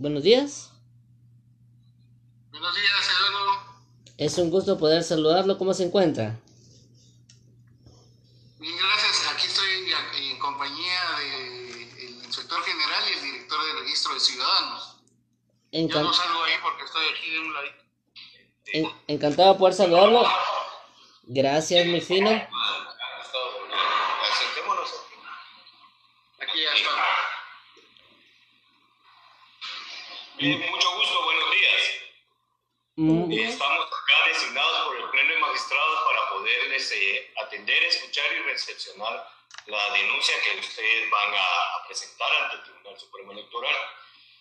Buenos días. Buenos días, Eduardo. Es un gusto poder saludarlo. ¿Cómo se encuentra? Bien, gracias. Aquí estoy en, compañía del inspector general y el director del registro de ciudadanos. Encantado, Yo salgo ahí porque estoy aquí de un lado. encantado de poder saludarlo. Gracias, mi fino. Mucho gusto, buenos días. Eh, estamos acá designados por el Pleno de Magistrados para poderles eh, atender, escuchar y recepcionar la denuncia que ustedes van a, presentar ante el Tribunal Supremo Electoral.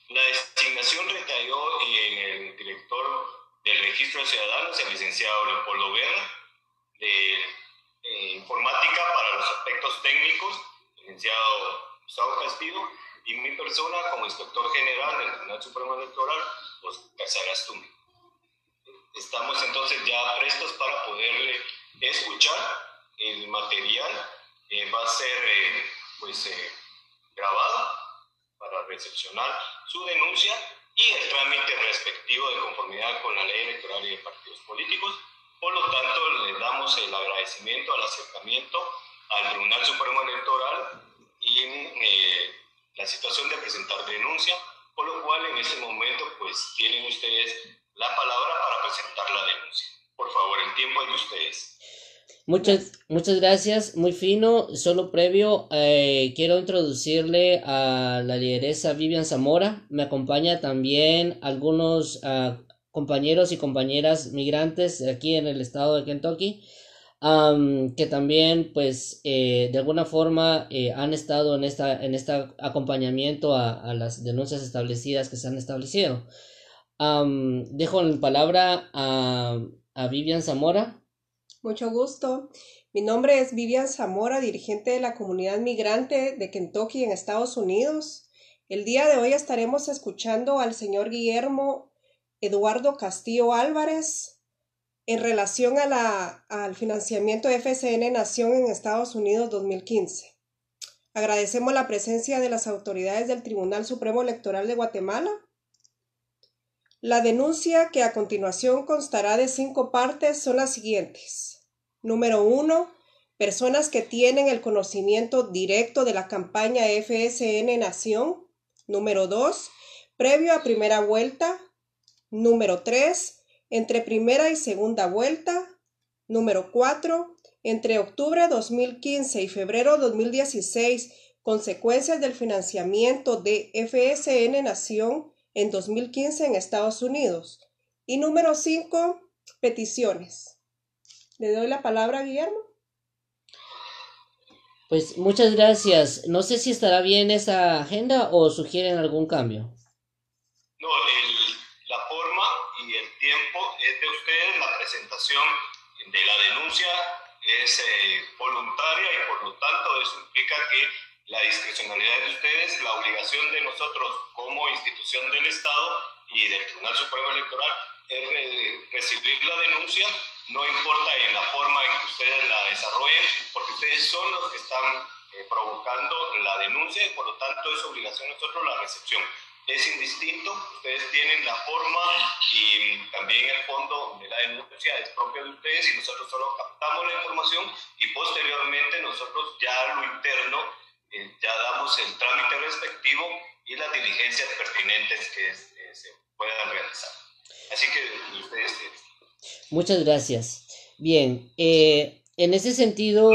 La designación recayó en el director del Registro de Ciudadanos, el licenciado Leopoldo Berna, de eh, Informática para los aspectos técnicos, licenciado Gustavo Castillo, y mi persona como inspector general del Tribunal Supremo Electoral, pues, Casar Tumi. Estamos entonces ya prestos para poderle escuchar el material. va a ser eh, pues, eh, grabado para recepcionar su denuncia y el trámite respectivo de conformidad con la ley electoral y de partidos políticos. Por lo tanto, le damos el agradecimiento al acercamiento al Tribunal Supremo Electoral y eh, la situación de presentar denuncia, por lo cual en este momento pues tienen ustedes la palabra para presentar la denuncia. Por favor, el tiempo es de ustedes. Muchas, muchas gracias, muy fino. Solo previo, eh, quiero introducirle a la lideresa Vivian Zamora. Me acompaña también algunos ah, compañeros y compañeras migrantes aquí en el estado de Kentucky que también pues eh, de alguna forma eh, han estado en, esta, en este acompañamiento a, las denuncias establecidas que se han establecido. dejo la palabra a, a Vivian Zamora. Mucho gusto. Mi nombre es Vivian Zamora, dirigente de la comunidad migrante de Kentucky en Estados Unidos. El día de hoy estaremos escuchando al señor Guillermo Eduardo Castillo Álvarez, en relación al financiamiento FSN Nación en Estados Unidos 2015. Agradecemos la presencia de las autoridades del Tribunal Supremo Electoral de Guatemala. La denuncia que a continuación constará de cinco partes son las siguientes. Número uno, personas que tienen el conocimiento directo de la campaña FSN Nación. Número dos, previo a primera vuelta. Número tres, entre primera y segunda vuelta. Número 4. Entre octubre de 2015 y febrero de 2016, consecuencias del financiamiento de FSN Nación en 2015 en Estados Unidos. Y número 5. Peticiones. Le doy la palabra a Guillermo. Pues muchas gracias. No sé si estará bien esa agenda o sugieren algún cambio. No, el presentación de la denuncia es eh, voluntaria y por lo tanto eso implica que la discrecionalidad de ustedes, la obligación de nosotros como institución del Estado y del Tribunal Supremo Electoral es eh, recibir la denuncia, no importa en la forma en que ustedes la desarrollen, porque ustedes son los que están eh, provocando la denuncia y por lo tanto es obligación de nosotros la recepción es indistinto. Ustedes tienen la forma y también el fondo de la denuncia es propio de ustedes y nosotros solo captamos la información y posteriormente nosotros ya lo interno eh, ya damos el trámite respectivo y las diligencias pertinentes que eh, se puedan realizar. Así que ustedes tienen. Eh, Muchas gracias. Bien, en ese sentido,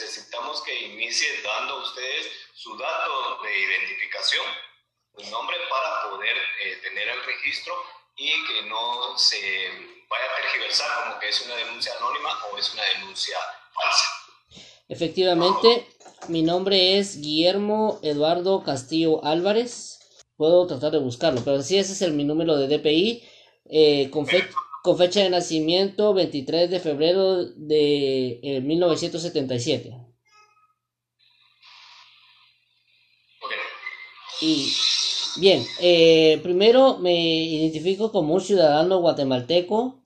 necesitamos que inicie dando ustedes su dato de identificación, su nombre para poder eh, tener el registro y que no se vaya a tergiversar como que es una denuncia anónima o es una denuncia falsa. Efectivamente, mi nombre es Guillermo Eduardo Castillo Álvarez. Puedo tratar de buscarlo, pero sí, ese es el, mi número de DPI. Eh, con fecha de nacimiento 23 de febrero de 1977. Eh, y bien, eh, primero me identifico como un ciudadano guatemalteco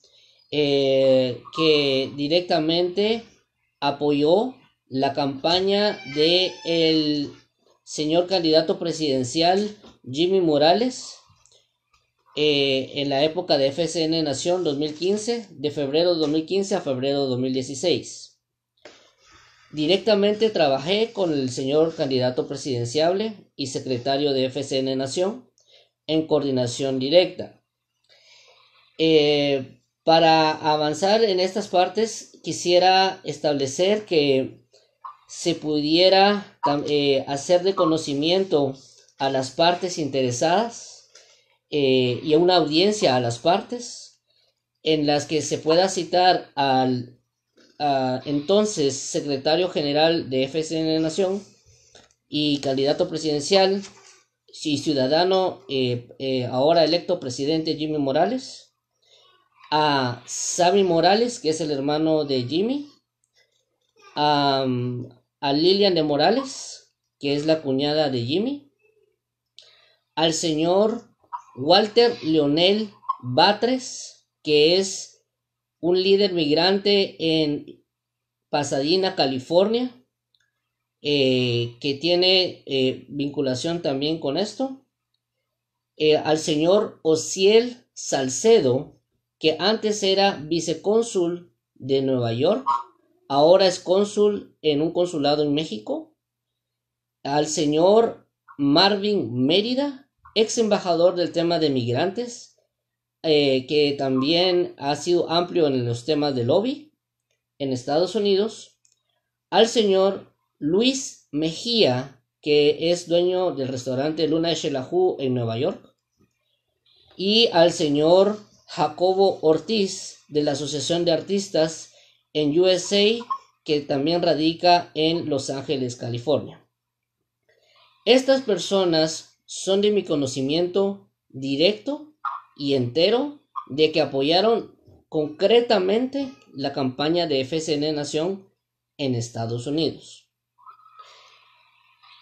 eh, que directamente apoyó la campaña de el señor candidato presidencial Jimmy Morales eh, en la época de FCN Nación 2015, de febrero 2015 a febrero 2016. Directamente trabajé con el señor candidato presidenciable y secretario de FCN Nación en coordinación directa. Eh, para avanzar en estas partes, quisiera establecer que se pudiera eh, hacer de conocimiento a las partes interesadas eh, y a una audiencia a las partes en las que se pueda citar al entonces secretario general de FCN Nación y candidato presidencial y ciudadano eh, eh, ahora electo presidente Jimmy Morales, a Sammy Morales, que es el hermano de Jimmy, a, a Lilian de Morales, que es la cuñada de Jimmy, al señor Walter Leonel Batres, que es un líder migrante en Pasadena, California, eh, que tiene eh, vinculación también con esto. Eh, al señor Osiel Salcedo, que antes era vicecónsul de Nueva York, ahora es cónsul en un consulado en México. Al señor Marvin Mérida, ex embajador del tema de migrantes, eh, que también ha sido amplio en los temas de lobby en Estados Unidos, al señor Luis Mejía, que es dueño del restaurante Luna de en Nueva York, y al señor Jacobo Ortiz, de la Asociación de Artistas en USA, que también radica en Los Ángeles, California. Estas personas son de mi conocimiento directo y entero de que apoyaron concretamente la campaña de FSN Nación en Estados Unidos.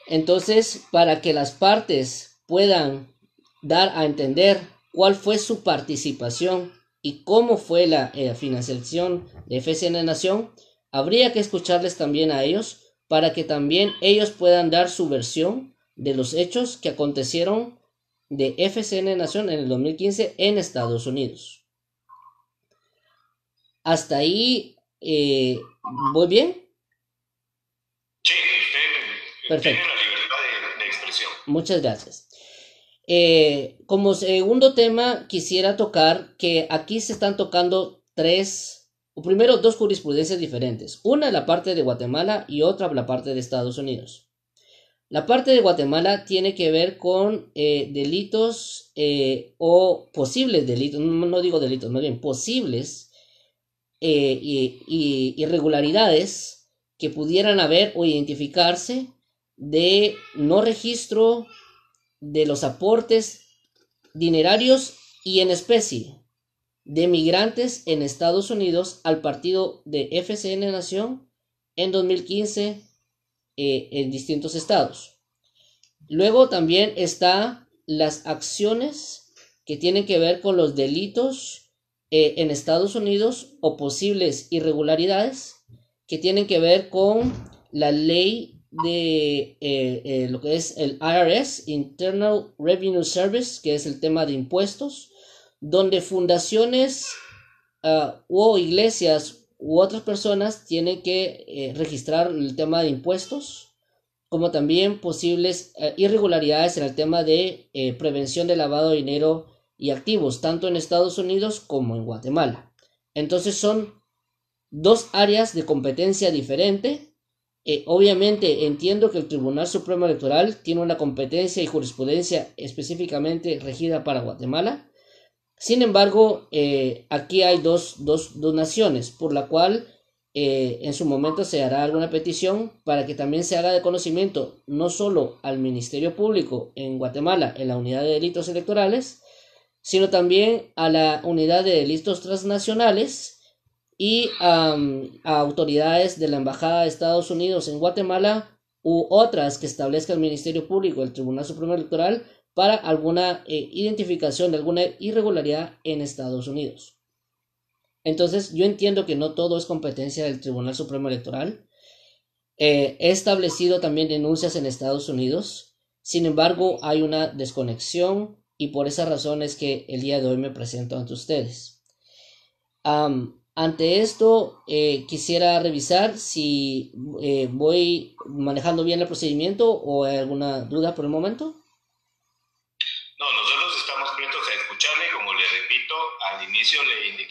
Entonces, para que las partes puedan dar a entender cuál fue su participación y cómo fue la eh, financiación de FSN Nación, habría que escucharles también a ellos para que también ellos puedan dar su versión de los hechos que acontecieron de FCN Nación en el 2015 en Estados Unidos. Hasta ahí, eh, ¿voy bien? Perfecto. Muchas gracias. Eh, como segundo tema, quisiera tocar que aquí se están tocando tres, o primero dos jurisprudencias diferentes. Una la parte de Guatemala y otra la parte de Estados Unidos. La parte de Guatemala tiene que ver con eh, delitos eh, o posibles delitos, no, digo delitos, más bien posibles eh, y, irregularidades que pudieran haber o identificarse de no registro de los aportes dinerarios y en especie de migrantes en Estados Unidos al partido de FCN Nación en 2015 eh, en distintos estados. Luego también están las acciones que tienen que ver con los delitos eh, en Estados Unidos o posibles irregularidades que tienen que ver con la ley de eh, lo que es el IRS, Internal Revenue Service, que es el tema de impuestos, donde fundaciones ah, o iglesias u otras personas tienen que eh, registrar el tema de impuestos, como también posibles eh, irregularidades en el tema de eh, prevención de lavado de dinero y activos, tanto en Estados Unidos como en Guatemala. Entonces son dos áreas de competencia diferente. obviamente entiendo que el Tribunal Supremo Electoral tiene una competencia y jurisprudencia específicamente regida para Guatemala, sin embargo, eh, aquí hay dos, dos donaciones, por la cual eh, en su momento se hará alguna petición para que también se haga de conocimiento no solo al Ministerio Público en Guatemala, en la Unidad de Delitos Electorales, sino también a la Unidad de Delitos Transnacionales y a autoridades de la Embajada de Estados Unidos en Guatemala u otras que establezca el Ministerio Público, el Tribunal Supremo Electoral para alguna eh, identificación de alguna irregularidad en Estados Unidos. Entonces, yo entiendo que no todo es competencia del Tribunal Supremo Electoral. Eh, he establecido también denuncias en Estados Unidos. Sin embargo, hay una desconexión y por esa razón es que el día de hoy me presento ante ustedes. ante esto, eh, quisiera revisar si voy manejando bien el procedimiento o hay alguna duda por el momento.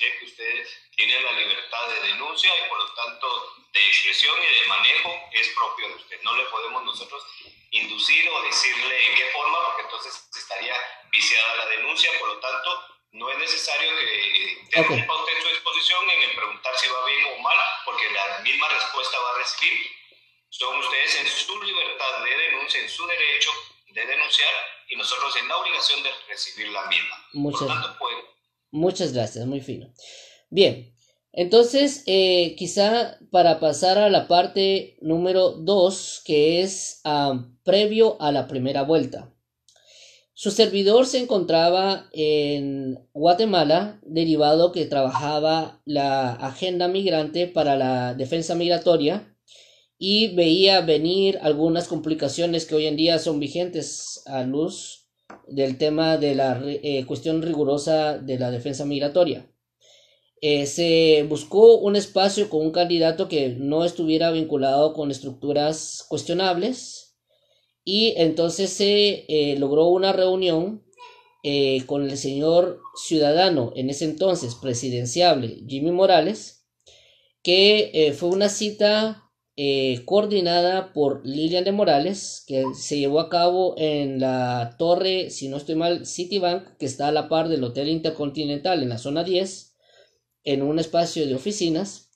que ustedes tienen la libertad de denuncia y por lo tanto de expresión y de manejo es propio de usted. No le podemos nosotros inducir o decirle en qué forma, porque entonces estaría viciada la denuncia, por lo tanto no es necesario que tenga eh, usted su exposición en el preguntar si va bien o mal, porque la misma respuesta va a recibir. Son ustedes en su libertad de denuncia, en su derecho de denunciar y nosotros en la obligación de recibir la misma. Por lo tanto, pues, Muchas gracias, muy fino. Bien, entonces eh, quizá para pasar a la parte número 2, que es ah, previo a la primera vuelta. Su servidor se encontraba en Guatemala, derivado que trabajaba la agenda migrante para la defensa migratoria y veía venir algunas complicaciones que hoy en día son vigentes a luz del tema de la eh, cuestión rigurosa de la defensa migratoria. Eh, se buscó un espacio con un candidato que no estuviera vinculado con estructuras cuestionables y entonces se eh, logró una reunión con el señor ciudadano, en ese entonces presidenciable, Jimmy Morales, que fue una cita eh, coordinada por Lilian de Morales, que se llevó a cabo en la torre, si no estoy mal, Citibank, que está a la par del Hotel Intercontinental en la zona 10, en un espacio de oficinas,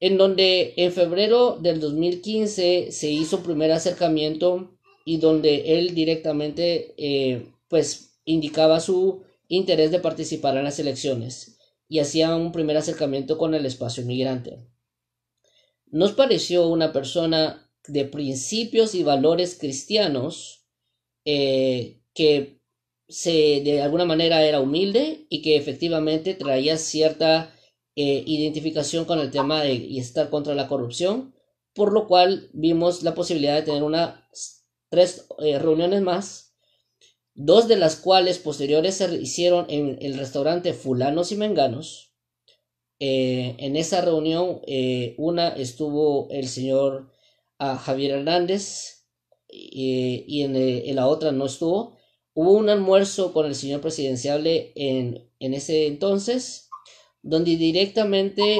en donde en febrero del 2015 se hizo primer acercamiento y donde él directamente eh, pues indicaba su interés de participar en las elecciones y hacía un primer acercamiento con el espacio migrante nos pareció una persona de principios y valores cristianos eh, que se, de alguna manera era humilde y que efectivamente traía cierta eh, identificación con el tema de y estar contra la corrupción, por lo cual vimos la posibilidad de tener unas tres eh, reuniones más, dos de las cuales posteriores se hicieron en el restaurante Fulanos y Menganos, eh, en esa reunión, eh, una estuvo el señor ah, Javier Hernández y eh, en, la otra no estuvo. Hubo un almuerzo con el señor presidencial en, ese entonces, donde directamente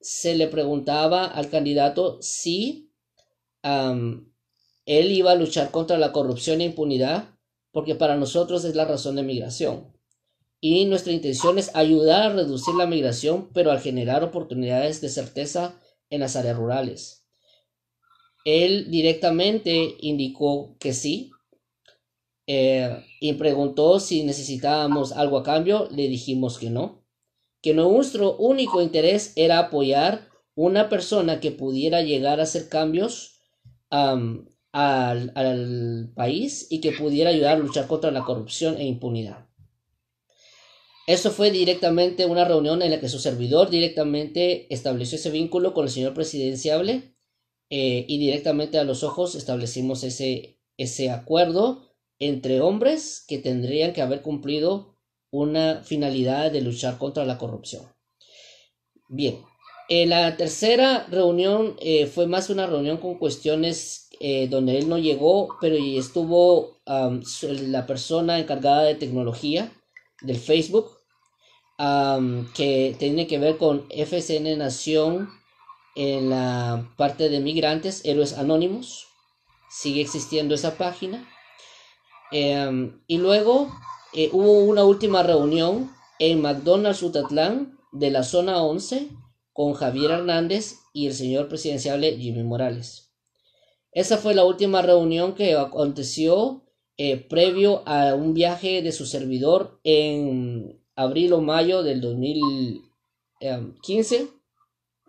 se le preguntaba al candidato si él iba a luchar contra la corrupción e impunidad, porque para nosotros es la razón de migración. Y nuestra intención es ayudar a reducir la migración, pero al generar oportunidades de certeza en las áreas rurales. Él directamente indicó que sí eh, y preguntó si necesitábamos algo a cambio. Le dijimos que no, que nuestro único interés era apoyar una persona que pudiera llegar a hacer cambios al país y que pudiera ayudar a luchar contra la corrupción e impunidad. Eso fue directamente una reunión en la que su servidor directamente estableció ese vínculo con el señor presidenciable eh, y directamente a los ojos establecimos ese, ese acuerdo entre hombres que tendrían que haber cumplido una finalidad de luchar contra la corrupción. Bien, eh, la tercera reunión eh, fue más una reunión con cuestiones donde él no llegó, pero estuvo la persona encargada de tecnología del Facebook que tiene que ver con FCN Nación en la parte de migrantes, héroes anónimos. Sigue existiendo esa página. Em, y luego eh, hubo una última reunión en McDonald's Utatlán de la zona 11 con Javier Hernández y el señor presidencial Jimmy Morales. Esa fue la última reunión que aconteció eh, previo a un viaje de su servidor en abril o mayo del 2015. Em,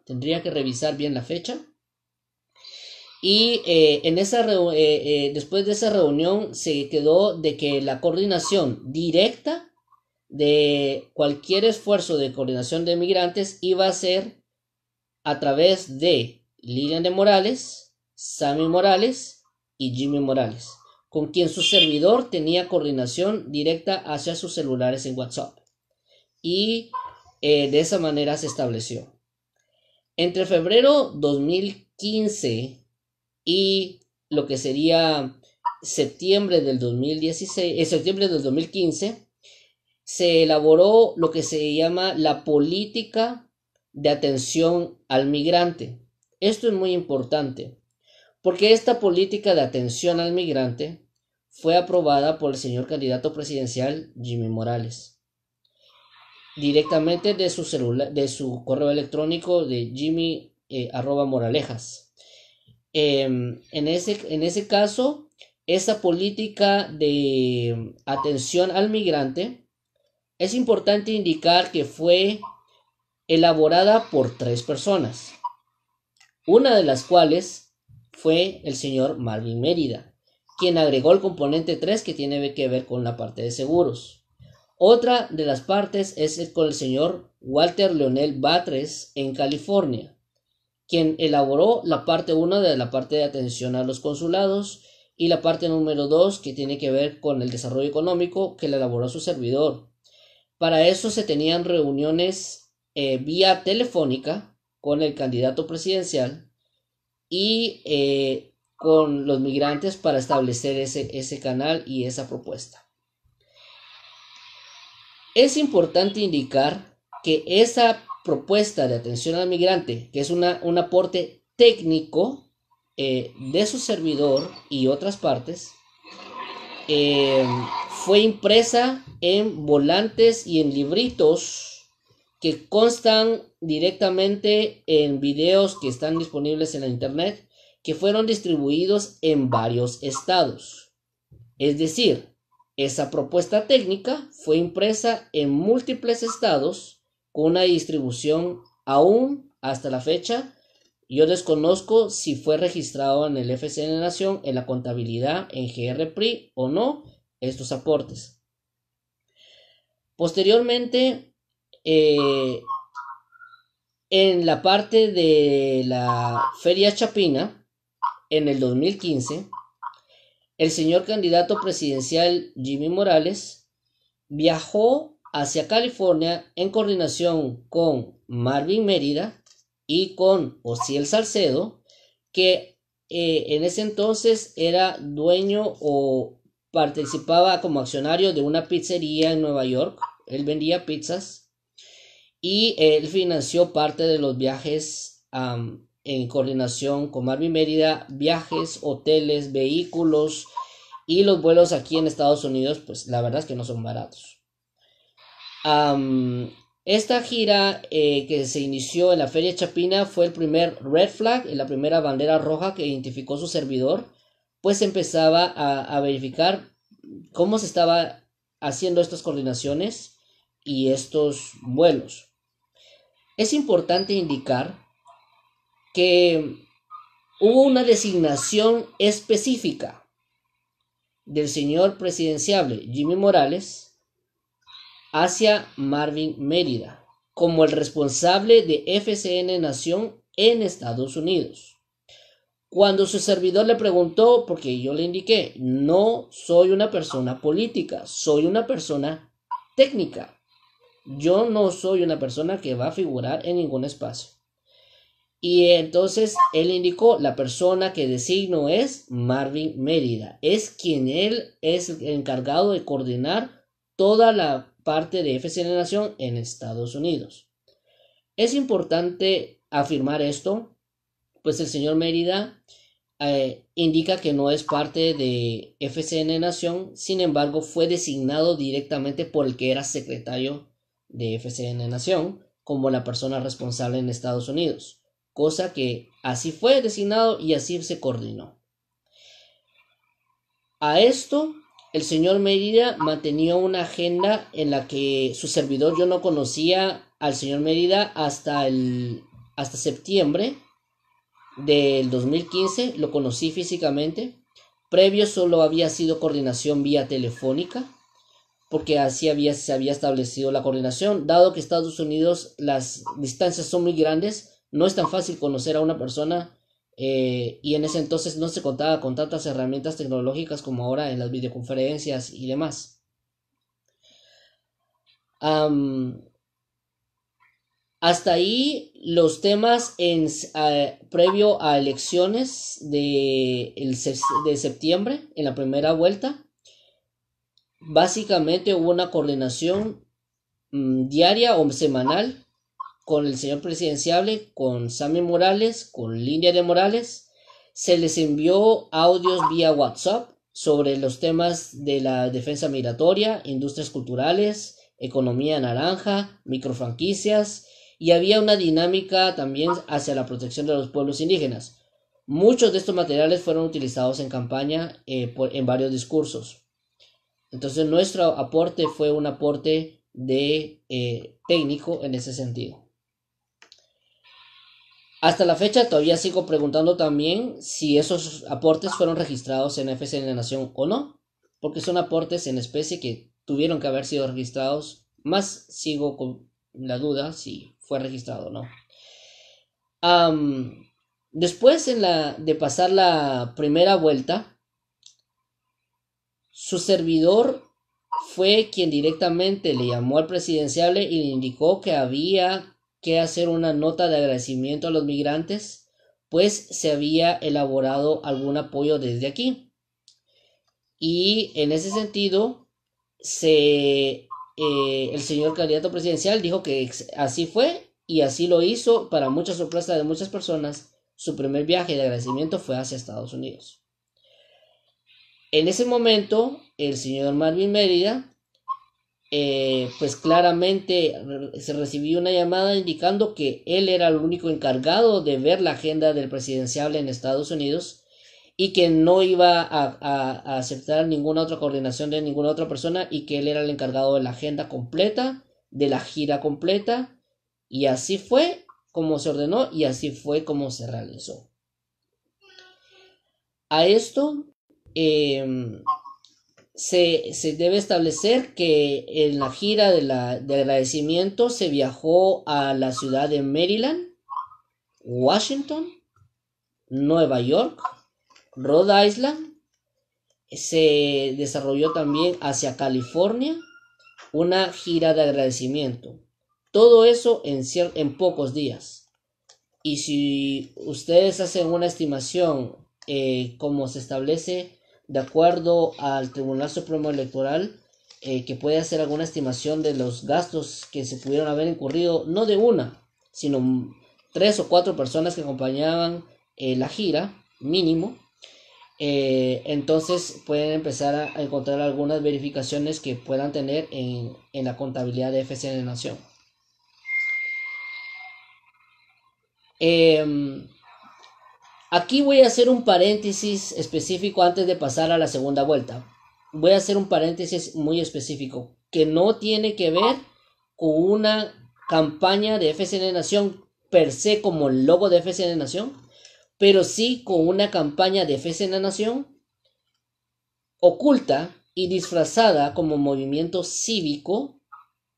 tendría que revisar bien la fecha. Y eh, en esa eh, eh, después de esa reunión se quedó de que la coordinación directa de cualquier esfuerzo de coordinación de migrantes iba a ser a través de Lilian de Morales, Sammy Morales y Jimmy Morales, con quien su servidor tenía coordinación directa hacia sus celulares en WhatsApp y eh, de esa manera se estableció. Entre febrero 2015 y lo que sería septiembre del 2016, en eh, septiembre del 2015, se elaboró lo que se llama la política de atención al migrante. Esto es muy importante, porque esta política de atención al migrante fue aprobada por el señor candidato presidencial Jimmy Morales directamente de su celular, de su correo electrónico de Jimmy eh, arroba Moralejas. Em, en, ese, en ese caso, esa política de atención al migrante es importante indicar que fue elaborada por tres personas, una de las cuales fue el señor Marvin Mérida, quien agregó el componente 3 que tiene que ver con la parte de seguros. Otra de las partes es con el señor Walter Leonel Batres en California, quien elaboró la parte 1 de la parte de atención a los consulados y la parte número 2 que tiene que ver con el desarrollo económico que le elaboró su servidor. Para eso se tenían reuniones eh, vía telefónica con el candidato presidencial y eh, con los migrantes para establecer ese, ese canal y esa propuesta. Es importante indicar que esa propuesta de atención al migrante, que es un aporte técnico eh, de su servidor y otras partes, eh, fue impresa en volantes y en libritos que constan directamente en videos que están disponibles en la internet que fueron distribuidos en varios estados. Es decir, esa propuesta técnica fue impresa en múltiples estados con una distribución aún hasta la fecha. Yo desconozco si fue registrado en el FCN Nación en la contabilidad en GRPRI o no estos aportes. Posteriormente, eh, en la parte de la Feria Chapina, en el 2015, el señor candidato presidencial Jimmy Morales viajó hacia California en coordinación con Marvin Mérida y con Osiel Salcedo, que eh, en ese entonces era dueño o participaba como accionario de una pizzería en Nueva York. Él vendía pizzas y él financió parte de los viajes a en coordinación con Marvin Mérida, viajes, hoteles, vehículos y los vuelos aquí en Estados Unidos, pues la verdad es que no son baratos. esta gira eh, que se inició en la Feria Chapina fue el primer red flag, la primera bandera roja que identificó su servidor, pues empezaba a, a verificar cómo se estaba haciendo estas coordinaciones y estos vuelos. Es importante indicar que hubo una designación específica del señor presidenciable Jimmy Morales hacia Marvin Mérida como el responsable de FCN Nación en Estados Unidos. Cuando su servidor le preguntó, porque yo le indiqué, no soy una persona política, soy una persona técnica. Yo no soy una persona que va a figurar en ningún espacio. Y entonces él indicó, la persona que designo es Marvin Mérida, es quien él es encargado de coordinar toda la parte de FCN Nación en Estados Unidos. Es importante afirmar esto, pues el señor Mérida eh, indica que no es parte de FCN Nación, sin embargo fue designado directamente por el que era secretario de FCN Nación como la persona responsable en Estados Unidos cosa que así fue designado y así se coordinó. A esto, el señor Mérida mantenía una agenda en la que su servidor yo no conocía al señor Mérida hasta, el, hasta septiembre del 2015, lo conocí físicamente. Previo solo había sido coordinación vía telefónica, porque así había, se había establecido la coordinación. Dado que Estados Unidos las distancias son muy grandes, no es tan fácil conocer a una persona eh, y en ese entonces no se contaba con tantas herramientas tecnológicas como ahora en las videoconferencias y demás. hasta ahí los temas en, previo a elecciones de, de septiembre, en la primera vuelta. Básicamente hubo una coordinación mm, diaria o semanal con el señor presidenciable, con Sammy Morales, con Línea de Morales. Se les envió audios vía WhatsApp sobre los temas de la defensa migratoria, industrias culturales, economía naranja, microfranquicias y había una dinámica también hacia la protección de los pueblos indígenas. Muchos de estos materiales fueron utilizados en campaña eh, en varios discursos. Entonces nuestro aporte fue un aporte de eh, técnico en ese sentido. Hasta la fecha todavía sigo preguntando también si esos aportes fueron registrados en FC en la Nación o no, porque son aportes en especie que tuvieron que haber sido registrados, más sigo con la duda si fue registrado o no. después de pasar la primera vuelta, su servidor fue quien directamente le llamó al presidenciable y le indicó que había que hacer una nota de agradecimiento a los migrantes, pues se había elaborado algún apoyo desde aquí. Y en ese sentido, se, eh, el señor candidato presidencial dijo que así fue y así lo hizo. Para mucha sorpresa de muchas personas, su primer viaje de agradecimiento fue hacia Estados Unidos. En ese momento, el señor Marvin Mérida eh, pues claramente se recibió una llamada indicando que él era el único encargado de ver la agenda del presidencial en Estados Unidos y que no iba a, aceptar ninguna otra coordinación de ninguna otra persona y que él era el encargado de la agenda completa, de la gira completa y así fue como se ordenó y así fue como se realizó. A esto, eh, se, debe establecer que en la gira de, agradecimiento se viajó a la ciudad de Maryland, Washington, Nueva York, Rhode Island, se desarrolló también hacia California, una gira de agradecimiento. Todo eso en, en pocos días. Y si ustedes hacen una estimación eh, como se establece de acuerdo al Tribunal Supremo Electoral, eh, que puede hacer alguna estimación de los gastos que se pudieron haber incurrido, no de una, sino tres o cuatro personas que acompañaban eh, la gira, mínimo. Eh, entonces pueden empezar a encontrar algunas verificaciones que puedan tener en, en la contabilidad de FCN Nación. Em, Aquí voy a hacer un paréntesis específico antes de pasar a la segunda vuelta. Voy a hacer un paréntesis muy específico que no tiene que ver con una campaña de FCN Nación per se como el logo de FCN Nación, pero sí con una campaña de FCN Nación oculta y disfrazada como movimiento cívico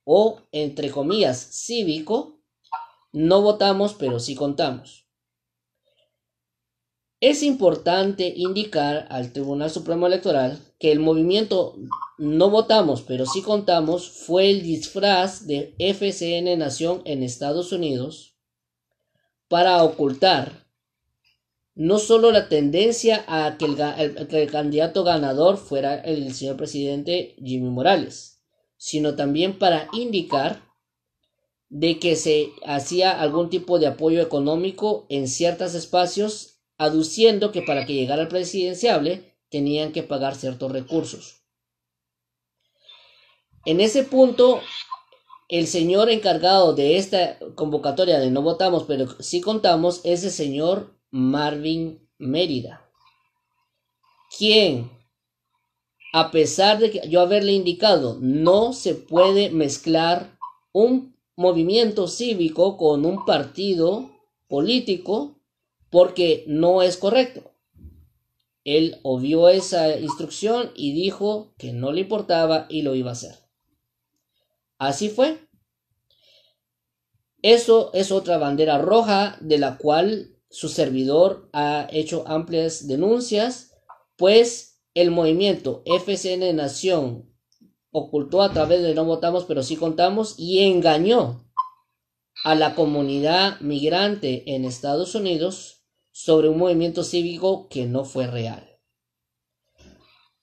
o entre comillas cívico. No votamos, pero sí contamos. Es importante indicar al Tribunal Supremo Electoral que el movimiento No Votamos, pero sí contamos fue el disfraz de FCN Nación en Estados Unidos para ocultar no solo la tendencia a que el, candidato ganador fuera el señor presidente Jimmy Morales, sino también para indicar de que se hacía algún tipo de apoyo económico en ciertos espacios aduciendo que para que llegara al presidenciable tenían que pagar ciertos recursos. En ese punto, el señor encargado de esta convocatoria de no votamos, pero sí contamos, es el señor Marvin Mérida, quien, a pesar de que yo haberle indicado, no se puede mezclar un movimiento cívico con un partido político, porque no es correcto. Él obvió esa instrucción y dijo que no le importaba y lo iba a hacer. Así fue. Eso es otra bandera roja de la cual su servidor ha hecho amplias denuncias, pues el movimiento FCN Nación ocultó a través de no votamos pero sí contamos y engañó a la comunidad migrante en Estados Unidos sobre un movimiento cívico que no fue real.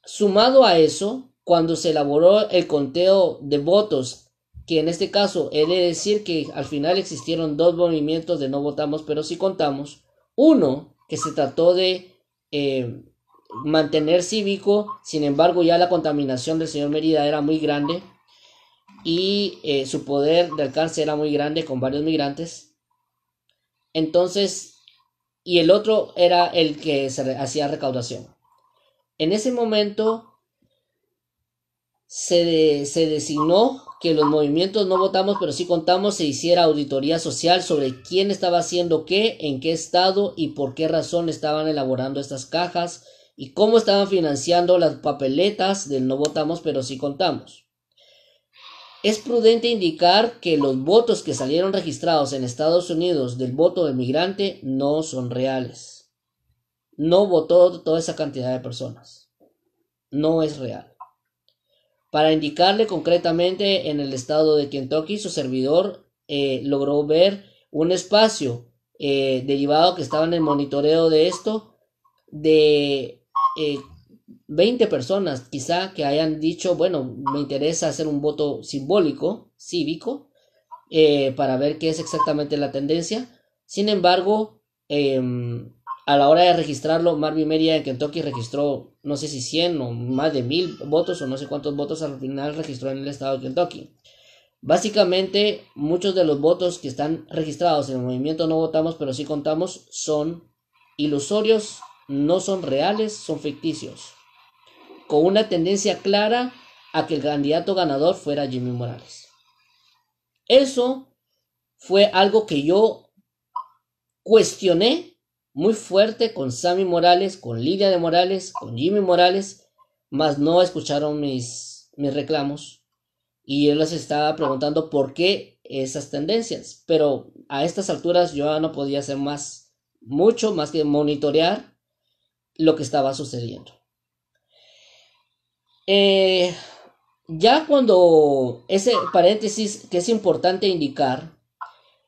Sumado a eso, cuando se elaboró el conteo de votos, que en este caso he de decir que al final existieron dos movimientos de no votamos, pero sí contamos. Uno, que se trató de eh, mantener cívico, sin embargo ya la contaminación del señor Mérida era muy grande y eh, su poder de alcance era muy grande con varios migrantes. Entonces y el otro era el que se hacía recaudación. En ese momento se, se designó que los movimientos no votamos, pero sí contamos, se hiciera auditoría social sobre quién estaba haciendo qué, en qué estado y por qué razón estaban elaborando estas cajas y cómo estaban financiando las papeletas del no votamos, pero sí contamos. Es prudente indicar que los votos que salieron registrados en Estados Unidos del voto de migrante no son reales. No votó toda esa cantidad de personas. No es real. Para indicarle concretamente, en el estado de Kentucky, su servidor eh, logró ver un espacio eh, derivado que estaba en el monitoreo de esto, de eh, 20 personas quizá que hayan dicho, bueno, me interesa hacer un voto simbólico, cívico, eh, para ver qué es exactamente la tendencia. Sin embargo, em, a la hora de registrarlo, Marvin Media de Kentucky registró, no sé si 100 o más de 1000 votos o no sé cuántos votos al final registró en el estado de Kentucky. Básicamente, muchos de los votos que están registrados en el movimiento No Votamos, pero sí contamos, son ilusorios, no son reales, son ficticios con una tendencia clara a que el candidato ganador fuera Jimmy Morales. Eso fue algo que yo cuestioné muy fuerte con Sammy Morales, con Lidia de Morales, con Jimmy Morales, mas no escucharon mis, mis reclamos y él les estaba preguntando por qué esas tendencias, pero a estas alturas yo no podía hacer más, mucho más que monitorear lo que estaba sucediendo. Eh, ya cuando ese paréntesis que es importante indicar,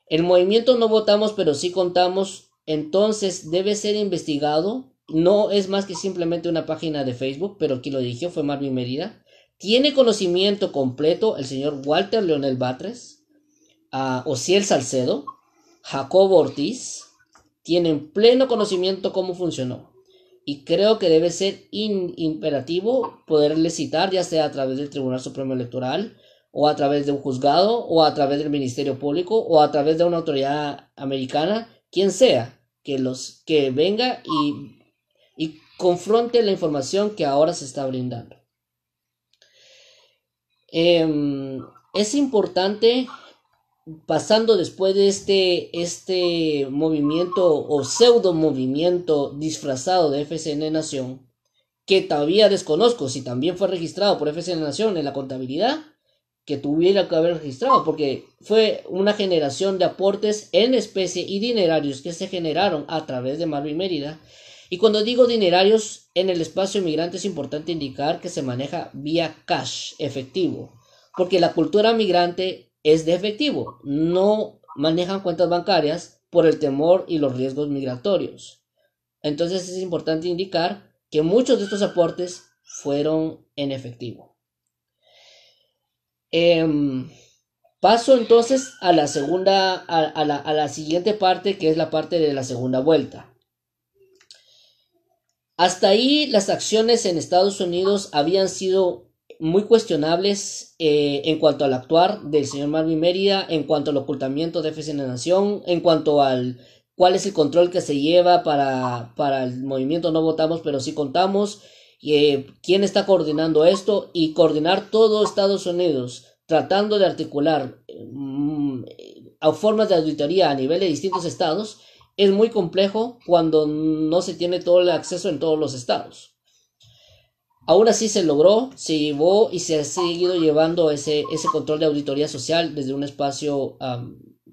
el movimiento no votamos pero sí contamos, entonces debe ser investigado. No es más que simplemente una página de Facebook, pero quien lo dirigió fue Marvin Merida. Tiene conocimiento completo el señor Walter Leonel Batres, Ociel Salcedo, Jacob Ortiz. Tienen pleno conocimiento cómo funcionó y creo que debe ser imperativo poderle citar, ya sea a través del Tribunal Supremo Electoral, o a través de un juzgado, o a través del Ministerio Público, o a través de una autoridad americana, quien sea, que, los, que venga y, confronte la información que ahora se está brindando. Em, es importante pasando después de este, este movimiento o pseudo movimiento disfrazado de FCN Nación, que todavía desconozco si también fue registrado por FCN Nación en la contabilidad, que tuviera que haber registrado, porque fue una generación de aportes en especie y dinerarios que se generaron a través de Marvin Mérida. Y cuando digo dinerarios, en el espacio migrante es importante indicar que se maneja vía cash, efectivo, porque la cultura migrante es de efectivo. No manejan cuentas bancarias por el temor y los riesgos migratorios. Entonces es importante indicar que muchos de estos aportes fueron en efectivo. Em, paso entonces a la segunda, la, a la siguiente parte que es la parte de la segunda vuelta. Hasta ahí las acciones en Estados Unidos habían sido muy cuestionables eh, en cuanto al actuar del señor Marvin Mérida, en cuanto al ocultamiento de FC en la Nación, en cuanto al cuál es el control que se lleva para, para el movimiento No Votamos, pero sí contamos, eh, quién está coordinando esto y coordinar todo Estados Unidos tratando de articular mm, a formas de auditoría a nivel de distintos estados es muy complejo cuando no se tiene todo el acceso en todos los estados. Aún así se logró, se llevó y se ha seguido llevando ese, ese control de auditoría social desde un espacio,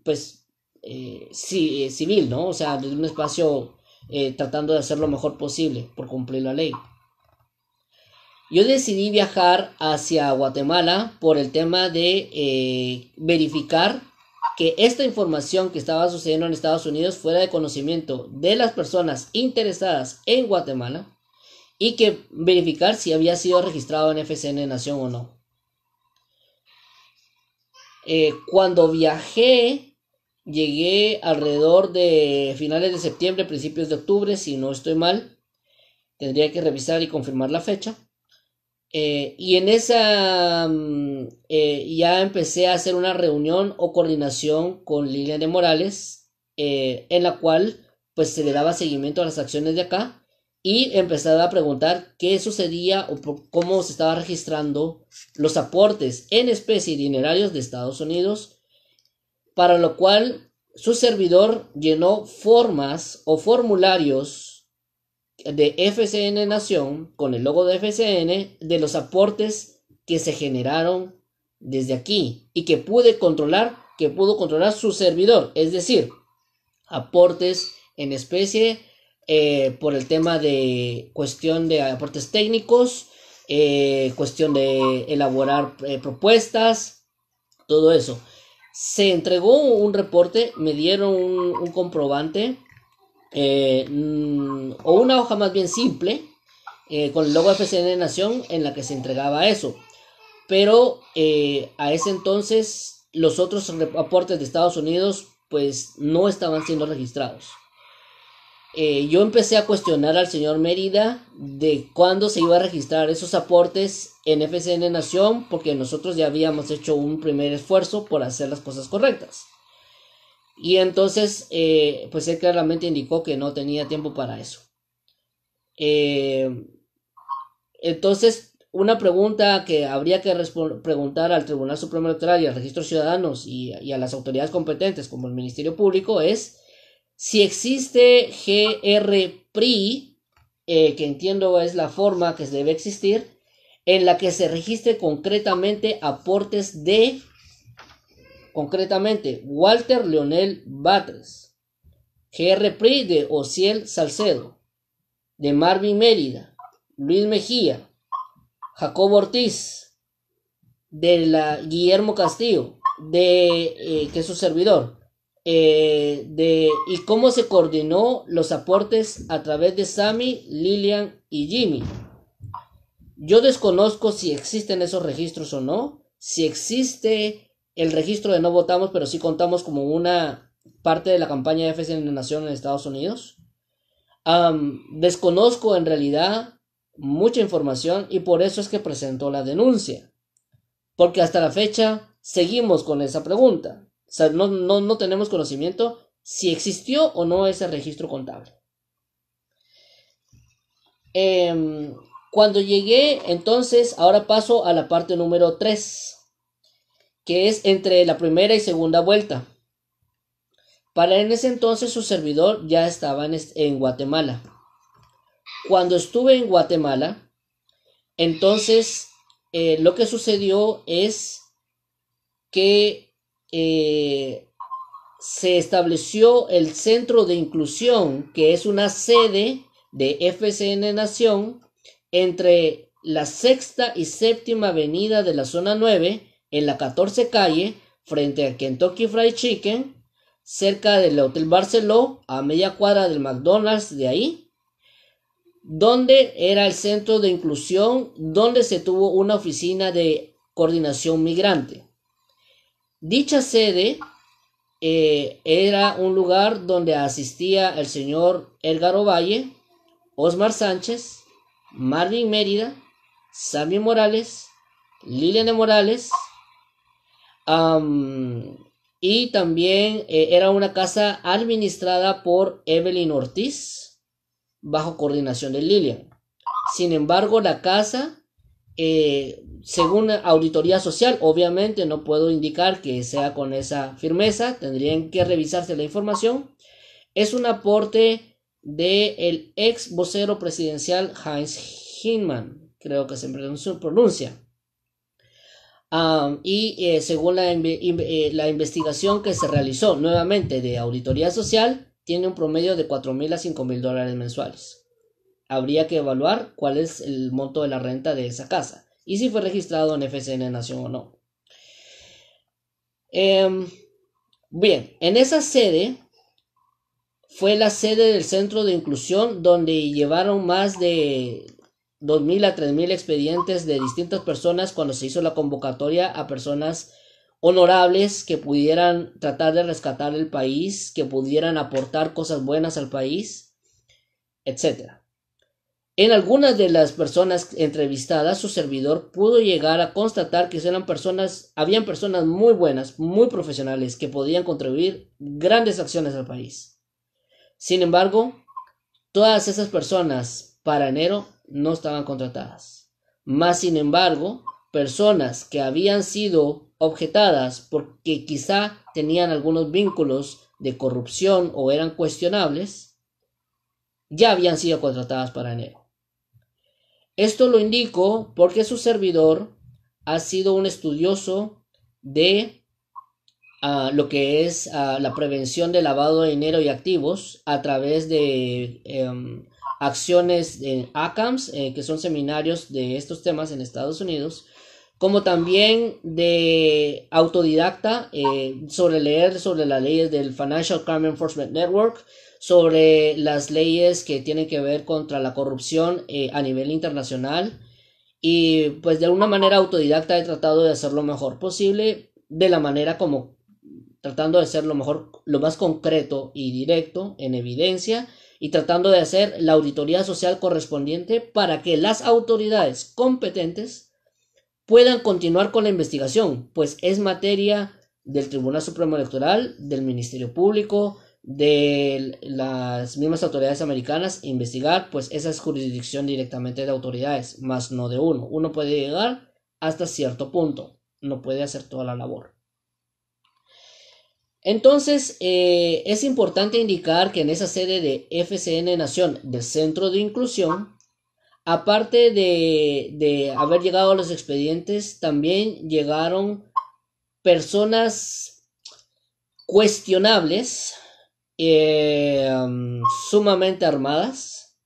pues, eh, eh, civil, ¿no? O sea, desde un espacio eh, tratando de hacer lo mejor posible por cumplir la ley. Yo decidí viajar hacia Guatemala por el tema de verificar que esta información que estaba sucediendo en Estados Unidos fuera de conocimiento de las personas interesadas en Guatemala y que verificar si había sido registrado en FCN Nación o no. Eh, cuando viajé, llegué alrededor de finales de septiembre, principios de octubre, si no estoy mal. Tendría que revisar y confirmar la fecha. Eh, y en esa mm, eh, ya empecé a hacer una reunión o coordinación con Lilian de Morales, en la cual pues se le daba seguimiento a las acciones de acá y empezaba a preguntar qué sucedía o cómo se estaba registrando los aportes en especie y dinerarios de Estados Unidos, para lo cual su servidor llenó formas o formularios de FCN Nación con el logo de FCN de los aportes que se generaron desde aquí y que pude controlar, que pudo controlar su servidor, es decir, aportes en especie eh, por el tema de cuestión de aportes técnicos, eh, cuestión de elaborar eh, propuestas, todo eso. Se entregó un reporte, me dieron un, comprobante mm, o una hoja más bien simple con el logo FCN Nación en la que se entregaba eso. Pero a ese entonces los otros aportes de Estados Unidos pues no estaban siendo registrados. Eh, yo empecé a cuestionar al señor Mérida de cuándo se iba a registrar esos aportes en FCN Nación, porque nosotros ya habíamos hecho un primer esfuerzo por hacer las cosas correctas. Y entonces, eh, pues él claramente indicó que no tenía tiempo para eso. Eh, entonces, una pregunta que habría que preguntar al Tribunal Supremo Electoral y al Registro Ciudadanos y a las autoridades competentes como el Ministerio Público es si existe GR PRI, eh, que entiendo es la forma que debe existir, en la que se registre concretamente aportes de, concretamente, Walter Leonel Batres, PRI de Ociel Salcedo, de Marvin Mérida, Luis Mejía, Jacob Ortiz, de Guillermo Castillo, de eh, que es su servidor, eh, de, y cómo se coordinó los aportes a través de Sammy, Lilian y Jimmy. Yo desconozco si existen esos registros o no, si existe el registro de no votamos, pero sí contamos como una parte de la campaña de FC en Nación en Estados Unidos. desconozco en realidad mucha información y por eso es que presentó la denuncia. Porque hasta la fecha seguimos con esa pregunta no, tenemos conocimiento si existió o no ese registro contable. Em, cuando llegué, entonces, ahora paso a la parte número 3, que es entre la primera y segunda vuelta. Para en ese entonces su servidor ya estaba en, Guatemala. Cuando estuve en Guatemala, entonces eh, lo que sucedió es que eh, se estableció el Centro de Inclusión, que es una sede de FCN Nación, entre la sexta y séptima avenida de la zona 9, en la 14 calle, frente a Kentucky Fried Chicken, cerca del Hotel Barceló, a media cuadra del McDonald's de ahí, donde era el centro de inclusión, donde se tuvo una oficina de coordinación migrante. Dicha sede eh, era un lugar donde asistía el señor Edgar Ovalle, Osmar Sánchez, Marvin Mérida, Sammy Morales, Lilian de Morales, y también eh, era una casa administrada por Evelyn Ortiz, bajo coordinación de Lilian. Sin embargo, la casa eh, según auditoría social, obviamente no puedo indicar que sea con esa firmeza, tendrían que revisarse la información. Es un aporte del el ex vocero presidencial Heinz Hinman, creo que se pronuncia. y eh, según la, eh, la investigación que se realizó nuevamente de auditoría social, tiene un promedio de mil a mil dólares mensuales habría que evaluar cuál es el monto de la renta de esa casa y si fue registrado en FCN Nación o no. Em, bien, en esa sede fue la sede del centro de inclusión donde llevaron más de 2.000 a 3.000 expedientes de distintas personas cuando se hizo la convocatoria a personas honorables que pudieran tratar de rescatar el país, que pudieran aportar cosas buenas al país, etc. En algunas de las personas entrevistadas, su servidor pudo llegar a constatar que eran personas, habían personas muy buenas, muy profesionales, que podían contribuir grandes acciones al país. Sin embargo, todas esas personas para enero no estaban contratadas. Más sin embargo, personas que habían sido objetadas porque quizá tenían algunos vínculos de corrupción o eran cuestionables, ya habían sido contratadas para enero. Esto lo indico porque su servidor ha sido un estudioso de ah, lo que es ah, la prevención de lavado de dinero y activos a través de em, acciones de ACAMS, eh, que son seminarios de estos temas en Estados Unidos, como también de autodidacta eh, sobre leer sobre las leyes del Financial Crime Enforcement Network, sobre las leyes que tienen que ver contra la corrupción eh, a nivel internacional y pues de alguna manera autodidacta he tratado de hacer lo mejor posible, de la manera como tratando de hacer lo mejor, lo más concreto y directo en evidencia y tratando de hacer la auditoría social correspondiente para que las autoridades competentes puedan continuar con la investigación, pues es materia del Tribunal Supremo Electoral, del Ministerio Público, de las mismas autoridades americanas investigar, pues esa es jurisdicción directamente de autoridades, más no de uno. Uno puede llegar hasta cierto punto, no puede hacer toda la labor. Entonces, eh, es importante indicar que en esa sede de FCN Nación, del Centro de Inclusión, aparte de, de haber llegado a los expedientes, también llegaron personas cuestionables Em, sumamente armadas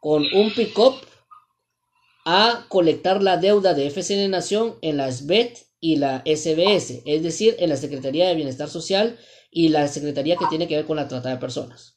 con un pick-up a colectar la deuda de FCN Nación en la SBET y la SBS, es decir, en la Secretaría de Bienestar Social y la Secretaría que tiene que ver con la trata de personas.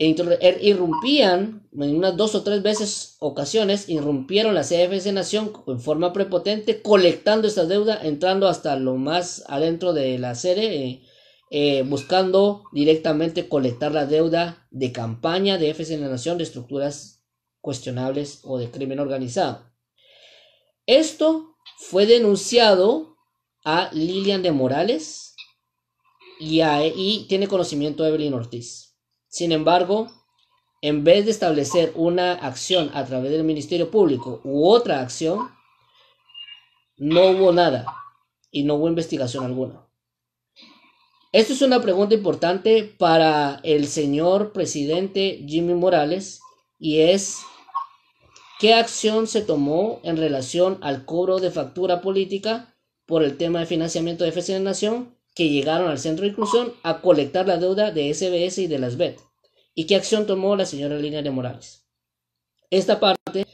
E er, irrumpían en unas dos o tres veces ocasiones, irrumpieron la e CFC Nación en forma prepotente, colectando esta deuda, entrando hasta lo más adentro de la sede, eh, eh, buscando directamente colectar la deuda de campaña de FC en la Nación de estructuras cuestionables o de crimen organizado. Esto fue denunciado a Lilian de Morales y, y tiene conocimiento de Evelyn Ortiz. Sin embargo, en vez de establecer una acción a través del Ministerio Público u otra acción, no hubo nada y no hubo investigación alguna. Esto es una pregunta importante para el señor presidente Jimmy Morales y es ¿qué acción se tomó en relación al cobro de factura política por el tema de financiamiento de FCN Nación que llegaron al Centro de Inclusión a colectar la deuda de SBS y de las BET? ¿Y qué acción tomó la señora Lina de Morales? Esta parte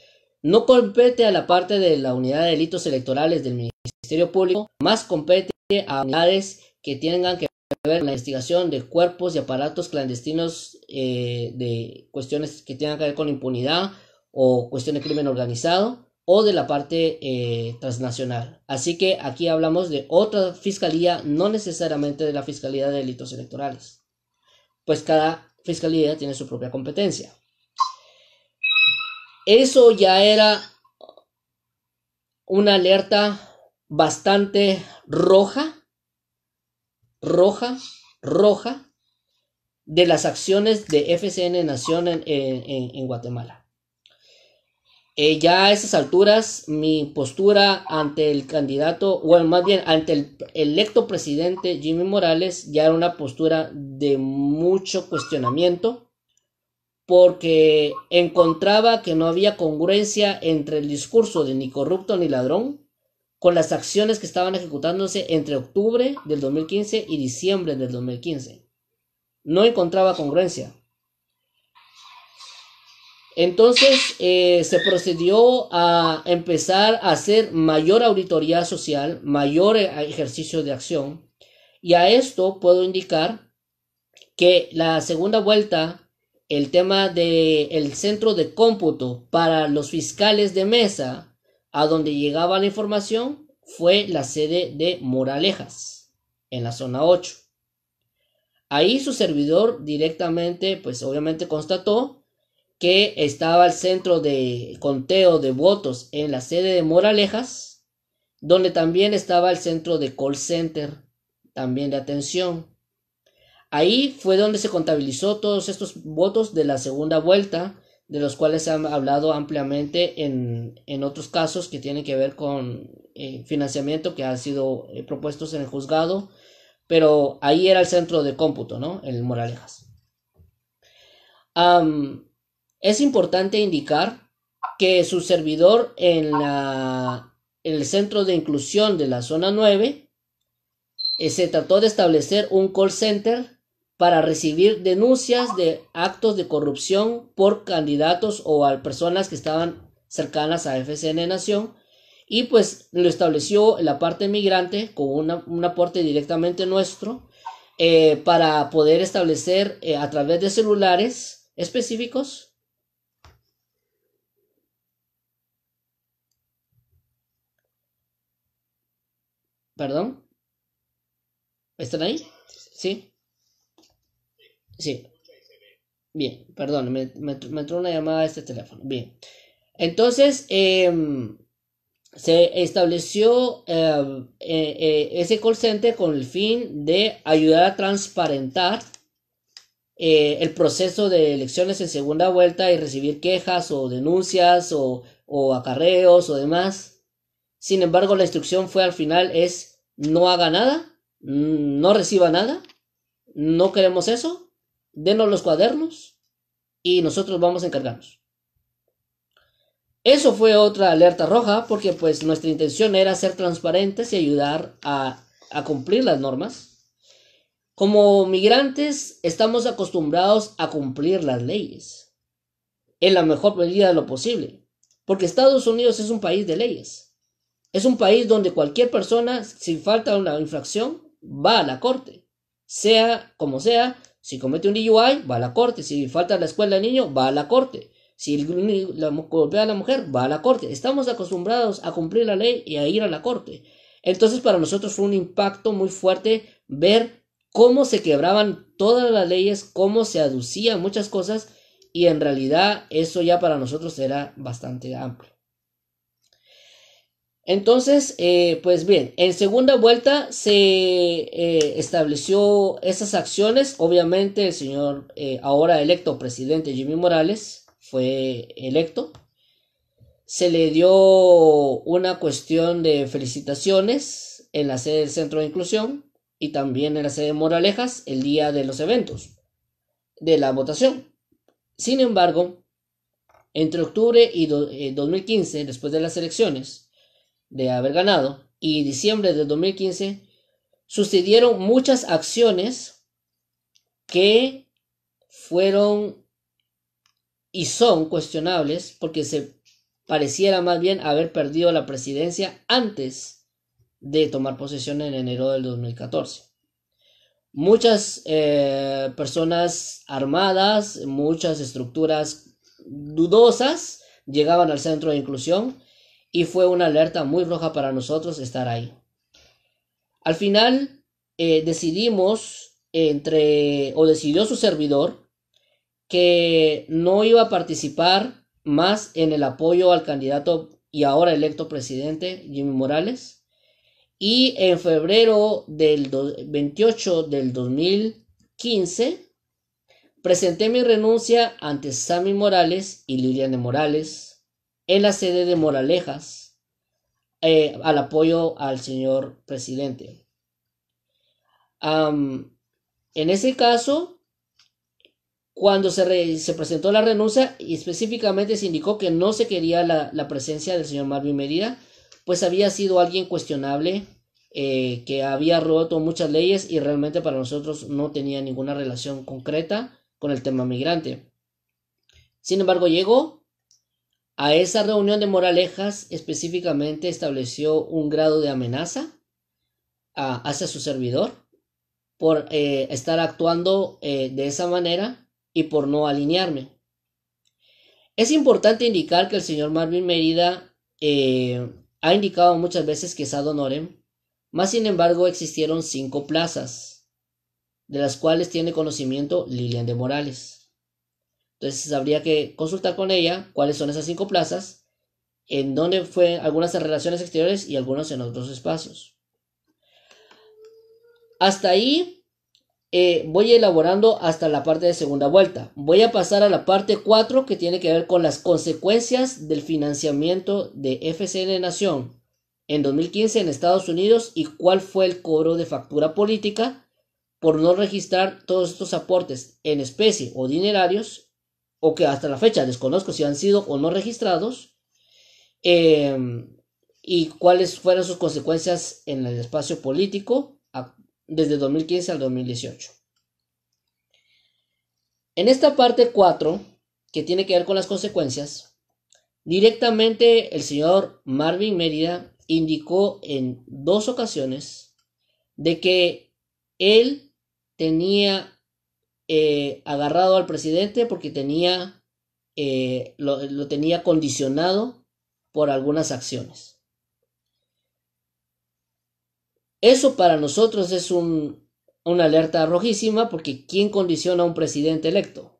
no compete a la parte de la unidad de delitos electorales del Ministerio Público, más compete a unidades que tengan que ver la investigación de cuerpos y aparatos clandestinos eh, de cuestiones que tengan que ver con impunidad o cuestión de crimen organizado o de la parte eh, transnacional. Así que aquí hablamos de otra fiscalía, no necesariamente de la Fiscalía de Delitos Electorales, pues cada fiscalía tiene su propia competencia. Eso ya era una alerta bastante roja roja, roja, de las acciones de FCN Nación en, Guatemala. Eh, ya a esas alturas, mi postura ante el candidato, o más bien ante el electo presidente Jimmy Morales, ya era una postura de mucho cuestionamiento, porque encontraba que no había congruencia entre el discurso de ni corrupto ni ladrón con las acciones que estaban ejecutándose entre octubre del 2015 y diciembre del 2015. No encontraba congruencia. Entonces eh, se procedió a empezar a hacer mayor auditoría social, mayor eh, ejercicio de acción. Y a esto puedo indicar que la segunda vuelta, el tema del el centro de cómputo para los fiscales de mesa, a donde llegaba la información fue la sede de Moralejas, en la zona 8. Ahí su servidor directamente, pues obviamente constató que estaba el centro de conteo de votos en la sede de Moralejas, donde también estaba el centro de call center, también de atención. Ahí fue donde se contabilizó todos estos votos de la segunda vuelta de los cuales se han hablado ampliamente en, otros casos que tienen que ver con eh, financiamiento que han sido eh, propuestos en el juzgado, pero ahí era el centro de cómputo, ¿no? El Moralejas. es importante indicar que su servidor en, el centro de inclusión de la zona 9 eh, se trató de establecer un call center para recibir denuncias de actos de corrupción por candidatos o a personas que estaban cercanas a FCN Nación y pues lo estableció la parte migrante con un aporte directamente nuestro eh, para poder establecer eh, a través de celulares específicos perdón ¿están ahí? sí Sí. Bien, perdón, me, entró una llamada a este teléfono. Bien. Entonces, em, se estableció em, eh, eh, ese call center con el fin de ayudar a transparentar eh, el proceso de elecciones en segunda vuelta y recibir quejas o denuncias o, o, acarreos o demás. Sin embargo, la instrucción fue al final es no haga nada, no reciba nada, no queremos eso, denos los cuadernos y nosotros vamos a encargarnos. Eso fue otra alerta roja porque pues nuestra intención era ser transparentes y ayudar a, cumplir las normas. Como migrantes estamos acostumbrados a cumplir las leyes en la mejor medida de lo posible, porque Estados Unidos es un país de leyes. Es un país donde cualquier persona, ...sin falta una infracción, va a la corte, sea como sea, si comete un DUI, va a la corte. Si falta la escuela el niño, va a la corte. Si la, golpea a la mujer, va a la corte. Estamos acostumbrados a cumplir la ley y a ir a la corte. Entonces para nosotros fue un impacto muy fuerte ver cómo se quebraban todas las leyes, cómo se aducían muchas cosas y en realidad eso ya para nosotros era bastante amplio. Entonces, eh, pues bien, en segunda vuelta se eh, estableció esas acciones. Obviamente el señor eh, ahora electo presidente Jimmy Morales fue electo. Se le dio una cuestión de felicitaciones en la sede del Centro de Inclusión y también en la sede de Moralejas el día de los eventos de la votación. Sin embargo, entre octubre y 2015, después de las elecciones, de haber ganado y diciembre del 2015 sucedieron muchas acciones que fueron y son cuestionables porque se pareciera más bien haber perdido la presidencia antes de tomar posesión en enero del 2014. Muchas eh, personas armadas, muchas estructuras dudosas llegaban al centro de inclusión y fue una alerta muy roja para nosotros estar ahí. Al final eh, decidimos entre, o decidió su servidor, que no iba a participar más en el apoyo al candidato y ahora electo presidente Jimmy Morales. Y en febrero del 28 del 2015 presenté mi renuncia ante Sammy Morales y Liliane Morales en la sede de Moralejas eh, al apoyo al señor presidente. en ese caso, cuando se, presentó la renuncia y específicamente se indicó que no se quería la, presencia del señor Marvin Medida pues había sido alguien cuestionable, eh, que había roto muchas leyes y realmente para nosotros no tenía ninguna relación concreta con el tema migrante. Sin embargo, llegó, a esa reunión de moralejas específicamente estableció un grado de amenaza hacia su servidor por eh, estar actuando eh, de esa manera y por no alinearme. Es importante indicar que el señor Marvin Merida eh, ha indicado muchas veces que es Adonorem, más sin embargo existieron cinco plazas, de las cuales tiene conocimiento Lilian de Morales. Entonces habría que consultar con ella cuáles son esas cinco plazas, en dónde fue algunas en relaciones exteriores y algunos en otros espacios. Hasta ahí eh, voy elaborando hasta la parte de segunda vuelta. Voy a pasar a la parte 4 que tiene que ver con las consecuencias del financiamiento de FCN Nación en 2015 en Estados Unidos y cuál fue el cobro de factura política por no registrar todos estos aportes en especie o dinerarios o que hasta la fecha desconozco si han sido o no registrados, em, y cuáles fueron sus consecuencias en el espacio político desde 2015 al 2018. En esta parte 4, que tiene que ver con las consecuencias, directamente el señor Marvin Mérida indicó en dos ocasiones de que él tenía eh, agarrado al presidente porque tenía, eh, lo, tenía condicionado por algunas acciones. Eso para nosotros es un, una alerta rojísima porque ¿quién condiciona a un presidente electo?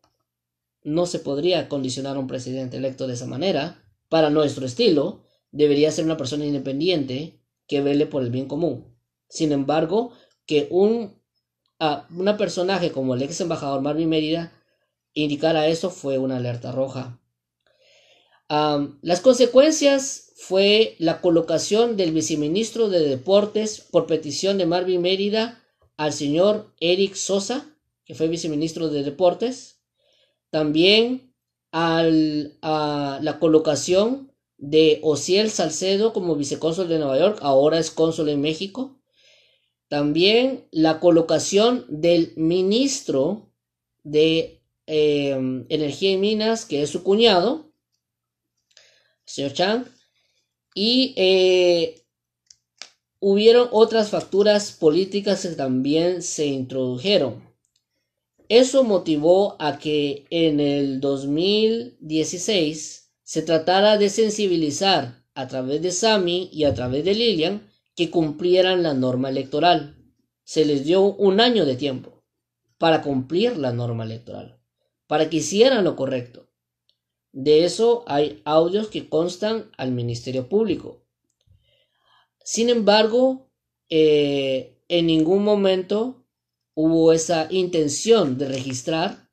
No se podría condicionar a un presidente electo de esa manera. Para nuestro estilo, debería ser una persona independiente que vele por el bien común. Sin embargo, que un a una personaje como el ex embajador Marvin Mérida, indicar a eso fue una alerta roja. las consecuencias fue la colocación del viceministro de Deportes por petición de Marvin Mérida al señor Eric Sosa, que fue viceministro de Deportes. También a la colocación de Osiel Salcedo como vicecónsul de Nueva York, ahora es cónsul en México. También la colocación del ministro de eh, Energía y Minas, que es su cuñado, señor Chang, y eh, hubieron otras facturas políticas que también se introdujeron. Eso motivó a que en el 2016 se tratara de sensibilizar a través de Sami y a través de Lilian que cumplieran la norma electoral. Se les dio un año de tiempo para cumplir la norma electoral, para que hicieran lo correcto. De eso hay audios que constan al Ministerio Público. Sin embargo, eh, en ningún momento hubo esa intención de registrar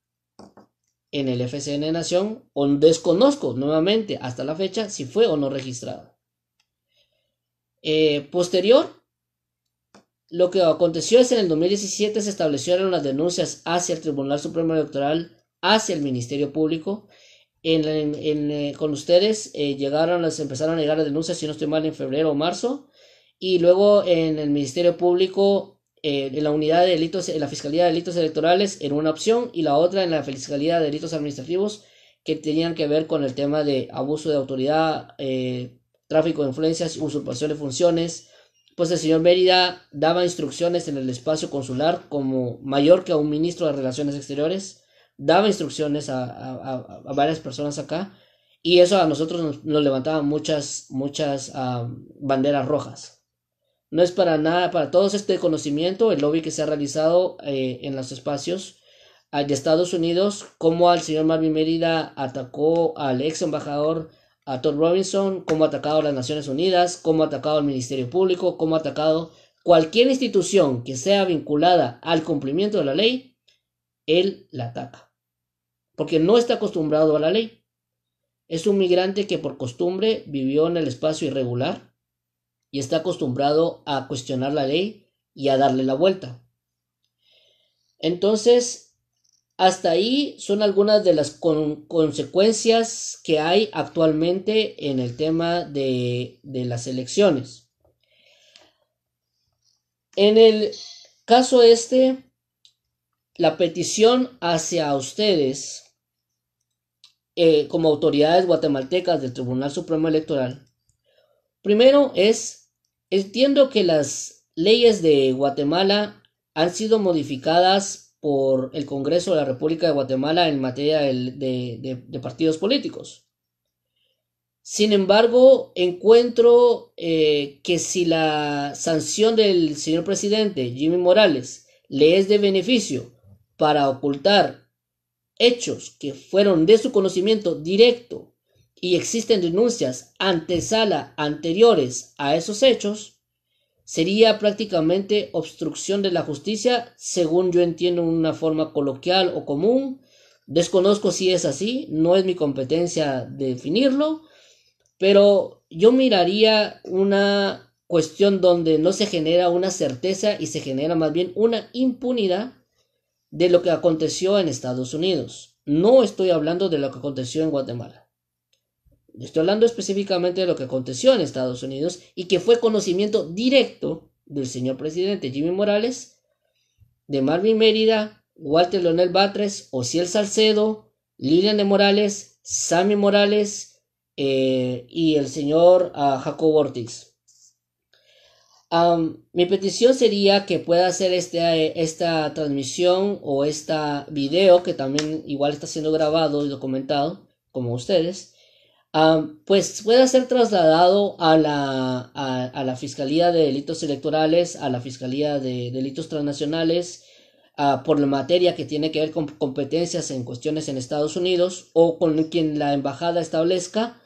en el FCN Nación, o desconozco nuevamente hasta la fecha si fue o no registrada. Eh, posterior, lo que aconteció es en el 2017 se establecieron las denuncias hacia el Tribunal Supremo Electoral, hacia el Ministerio Público. En, eh, con ustedes eh, llegaron, las empezaron a llegar las denuncias, si no estoy mal, en febrero o marzo. Y luego en el Ministerio Público, en la unidad de delitos, en la Fiscalía de Delitos Electorales, en una opción, y la otra en la Fiscalía de Delitos Administrativos, que tenían que ver con el tema de abuso de autoridad, tráfico de influencias, usurpación de funciones, pues el señor Mérida daba instrucciones en el espacio consular como mayor que a un ministro de Relaciones Exteriores, daba instrucciones a, varias personas acá y eso a nosotros nos, levantaba muchas, muchas ah, banderas rojas. No es para nada, para todo este conocimiento, el lobby que se ha realizado eh, en los espacios ah, de Estados Unidos, como al señor Marvin Mérida atacó al ex embajador a Todd Robinson, cómo ha atacado a las Naciones Unidas, cómo ha atacado al Ministerio Público, cómo ha atacado cualquier institución que sea vinculada al cumplimiento de la ley, él la ataca. Porque no está acostumbrado a la ley. Es un migrante que por costumbre vivió en el espacio irregular y está acostumbrado a cuestionar la ley y a darle la vuelta. Entonces, hasta ahí son algunas de las consecuencias que hay actualmente en el tema de, las elecciones. En el caso este, la petición hacia ustedes eh, como autoridades guatemaltecas del Tribunal Supremo Electoral. Primero es, entiendo que las leyes de Guatemala han sido modificadas por el Congreso de la República de Guatemala en materia de, partidos políticos. Sin embargo, encuentro eh, que si la sanción del señor presidente Jimmy Morales le es de beneficio para ocultar hechos que fueron de su conocimiento directo y existen denuncias antesala anteriores a esos hechos, sería prácticamente obstrucción de la justicia, según yo entiendo una forma coloquial o común. Desconozco si es así, no es mi competencia definirlo, pero yo miraría una cuestión donde no se genera una certeza y se genera más bien una impunidad de lo que aconteció en Estados Unidos. No estoy hablando de lo que aconteció en Guatemala estoy hablando específicamente de lo que aconteció en Estados Unidos y que fue conocimiento directo del señor presidente Jimmy Morales, de Marvin Mérida, Walter Leonel Batres, Ociel Salcedo, Lilian de Morales, Sammy Morales eh, y el señor ah, Jacob Ortiz. mi petición sería que pueda hacer este, eh, esta transmisión o este video que también igual está siendo grabado y documentado como ustedes Ah, pues pueda ser trasladado a la, Fiscalía de Delitos Electorales, a la Fiscalía de Delitos Transnacionales, ah, por la materia que tiene que ver con competencias en cuestiones en Estados Unidos o con quien la embajada establezca,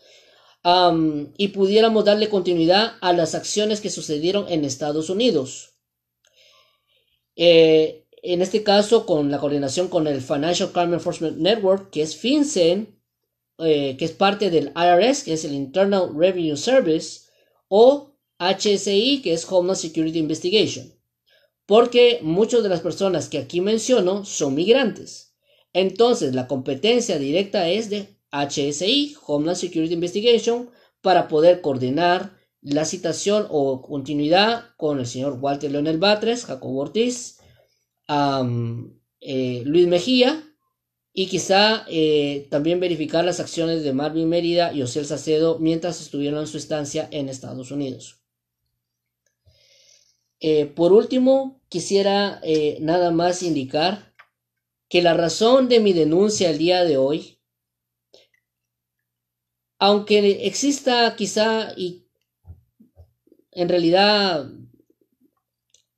y pudiéramos darle continuidad a las acciones que sucedieron en Estados Unidos. Eh, en este caso, con la coordinación con el Financial Crime Enforcement Network, que es FinCEN, eh, que es parte del IRS, que es el Internal Revenue Service, o HSI, que es Homeland Security Investigation. Porque muchas de las personas que aquí menciono son migrantes. Entonces, la competencia directa es de HSI, Homeland Security Investigation, para poder coordinar la citación o continuidad con el señor Walter Leonel Batres, Jacob Ortiz, eh, Luis Mejía y quizá eh, también verificar las acciones de Marvin Mérida y Ocel Sacedo mientras estuvieron en su estancia en Estados Unidos. Eh, por último, quisiera eh, nada más indicar que la razón de mi denuncia el día de hoy, aunque exista quizá y en realidad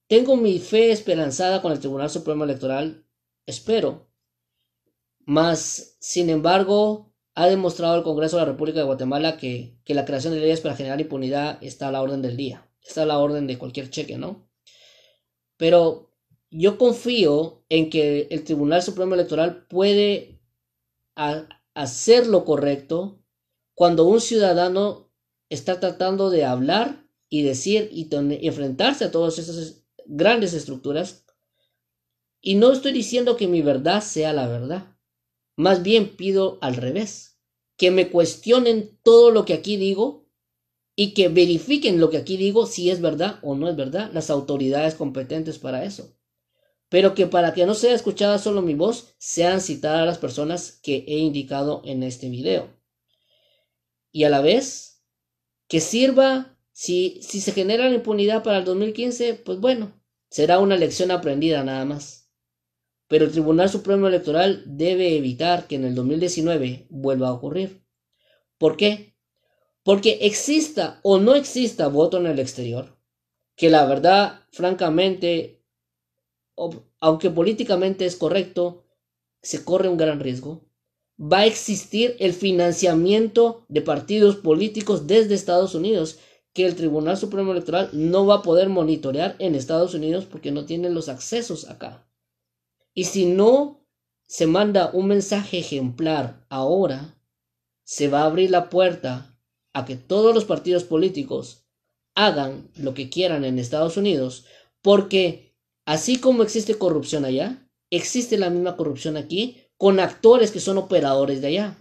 tengo mi fe esperanzada con el Tribunal Supremo Electoral, espero más, sin embargo, ha demostrado el Congreso de la República de Guatemala que, la creación de leyes para generar impunidad está a la orden del día, está a la orden de cualquier cheque, ¿no? Pero yo confío en que el Tribunal Supremo Electoral puede hacer lo correcto cuando un ciudadano está tratando de hablar y decir y enfrentarse a todas esas grandes estructuras. Y no estoy diciendo que mi verdad sea la verdad. Más bien pido al revés, que me cuestionen todo lo que aquí digo y que verifiquen lo que aquí digo, si es verdad o no es verdad, las autoridades competentes para eso. Pero que para que no sea escuchada solo mi voz, sean citadas las personas que he indicado en este video. Y a la vez, que sirva, si, si se genera la impunidad para el 2015, pues bueno, será una lección aprendida nada más pero el Tribunal Supremo Electoral debe evitar que en el 2019 vuelva a ocurrir. ¿Por qué? Porque exista o no exista voto en el exterior, que la verdad, francamente, aunque políticamente es correcto, se corre un gran riesgo. Va a existir el financiamiento de partidos políticos desde Estados Unidos que el Tribunal Supremo Electoral no va a poder monitorear en Estados Unidos porque no tiene los accesos acá. Y si no se manda un mensaje ejemplar ahora, se va a abrir la puerta a que todos los partidos políticos hagan lo que quieran en Estados Unidos, porque así como existe corrupción allá, existe la misma corrupción aquí con actores que son operadores de allá.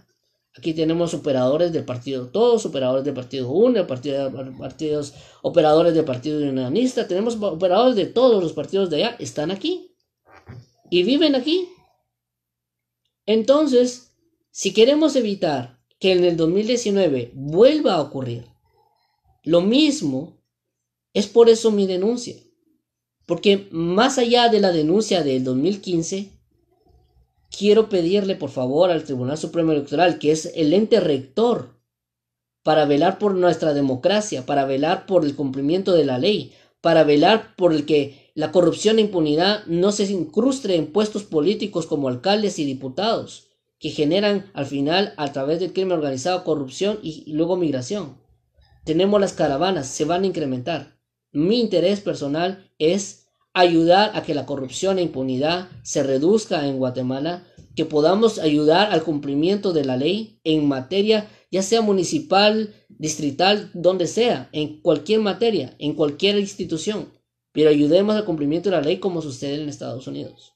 Aquí tenemos operadores del partido, todos operadores del partido uno, partido, partidos, operadores del partido unionista, tenemos operadores de todos los partidos de allá, están aquí y viven aquí. Entonces, si queremos evitar que en el 2019 vuelva a ocurrir lo mismo, es por eso mi denuncia. Porque más allá de la denuncia del 2015, quiero pedirle por favor al Tribunal Supremo Electoral, que es el ente rector, para velar por nuestra democracia, para velar por el cumplimiento de la ley, para velar por el que la corrupción e impunidad no se incrustre en puestos políticos como alcaldes y diputados, que generan al final a través del crimen organizado corrupción y, y luego migración. Tenemos las caravanas, se van a incrementar. Mi interés personal es ayudar a que la corrupción e impunidad se reduzca en Guatemala, que podamos ayudar al cumplimiento de la ley en materia ya sea municipal, distrital, donde sea, en cualquier materia, en cualquier institución pero ayudemos al cumplimiento de la ley como sucede en Estados Unidos.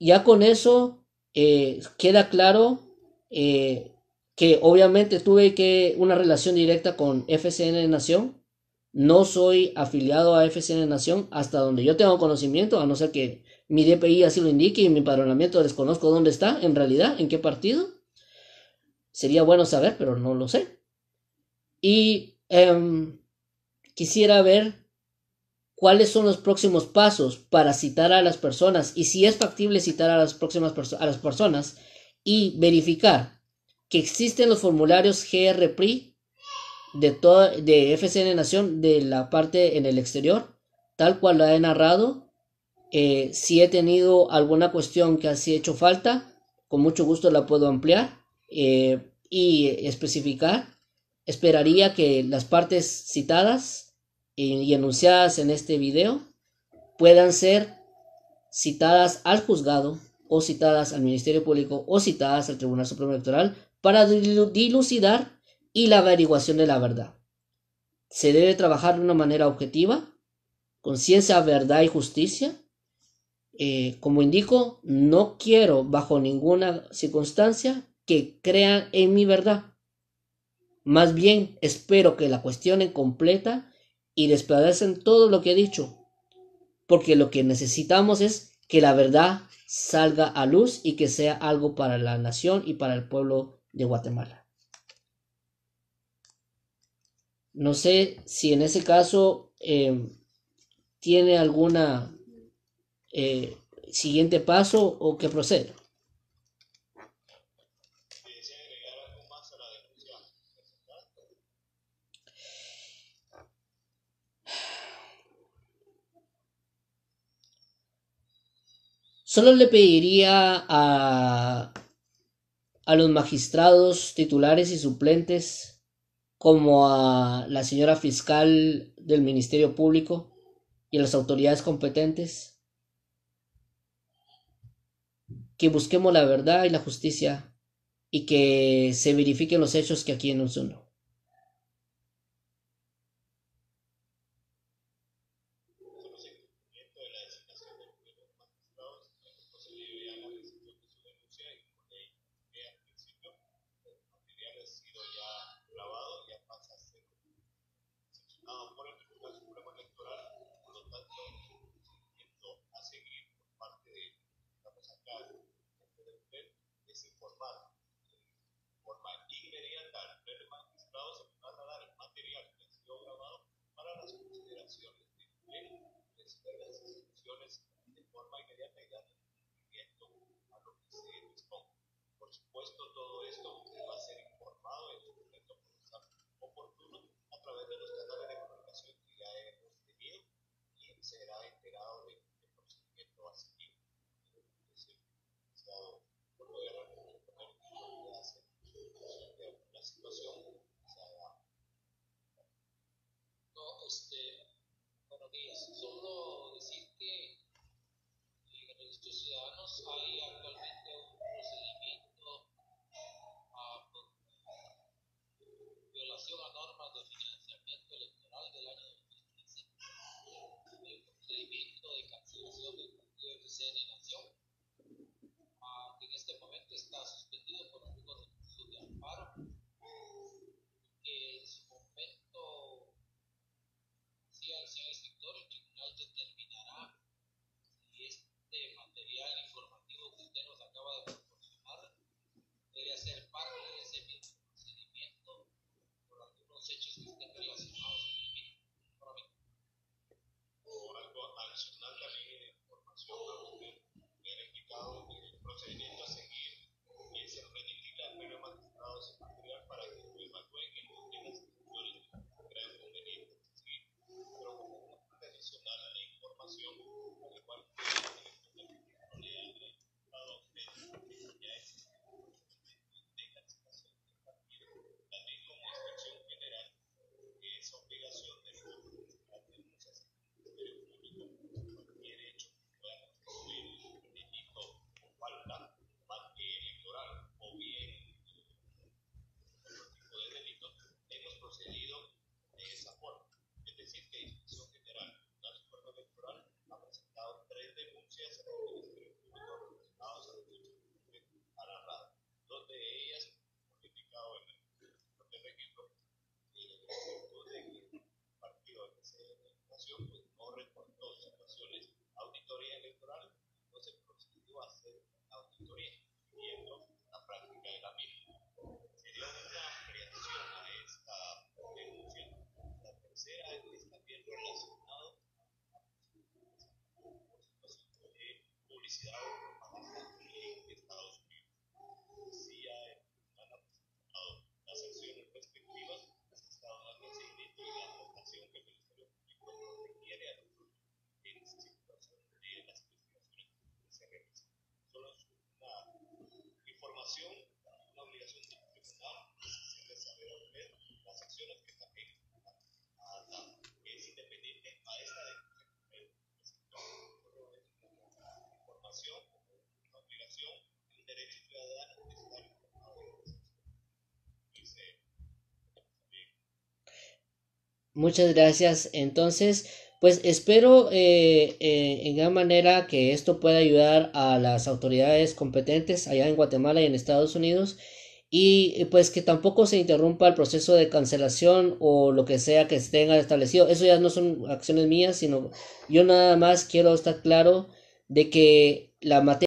ya con eso eh, queda claro eh, que obviamente tuve que una relación directa con FCN Nación. No soy afiliado a FCN Nación hasta donde yo tengo conocimiento, a no ser que mi DPI así lo indique y mi padronamiento desconozco dónde está, en realidad, en qué partido. Sería bueno saber, pero no lo sé. Y em, quisiera ver cuáles son los próximos pasos para citar a las personas y si es factible citar a las próximas a las personas y verificar que existen los formularios GRPRI de, de FCN Nación de la parte en el exterior, tal cual la he narrado. Eh, si he tenido alguna cuestión que así hecho falta, con mucho gusto la puedo ampliar eh, y especificar. Esperaría que las partes citadas y, enunciadas en este video puedan ser citadas al juzgado o citadas al Ministerio Público o citadas al Tribunal Supremo Electoral para dilucidar y la averiguación de la verdad. Se debe trabajar de una manera objetiva, con ciencia, verdad y justicia. Eh, como indico, no quiero bajo ninguna circunstancia que crean en mi verdad. Más bien, espero que la cuestionen completa y despadecen todo lo que he dicho, porque lo que necesitamos es que la verdad salga a luz y que sea algo para la nación y para el pueblo de Guatemala. No sé si en ese caso em, tiene alguna eh, siguiente paso o que procede. Solo le pediría a, a los magistrados titulares y suplentes, como a la señora fiscal del Ministerio Público y a las autoridades competentes, que busquemos la verdad y la justicia y que se verifiquen los hechos que aquí en Muchas gracias. Entonces, pues espero eh, eh, en gran manera que esto pueda ayudar a las autoridades competentes allá en Guatemala y en Estados Unidos y eh, pues que tampoco se interrumpa el proceso de cancelación o lo que sea que se tenga establecido. Eso ya no son acciones mías, sino yo nada más quiero estar claro de que la materia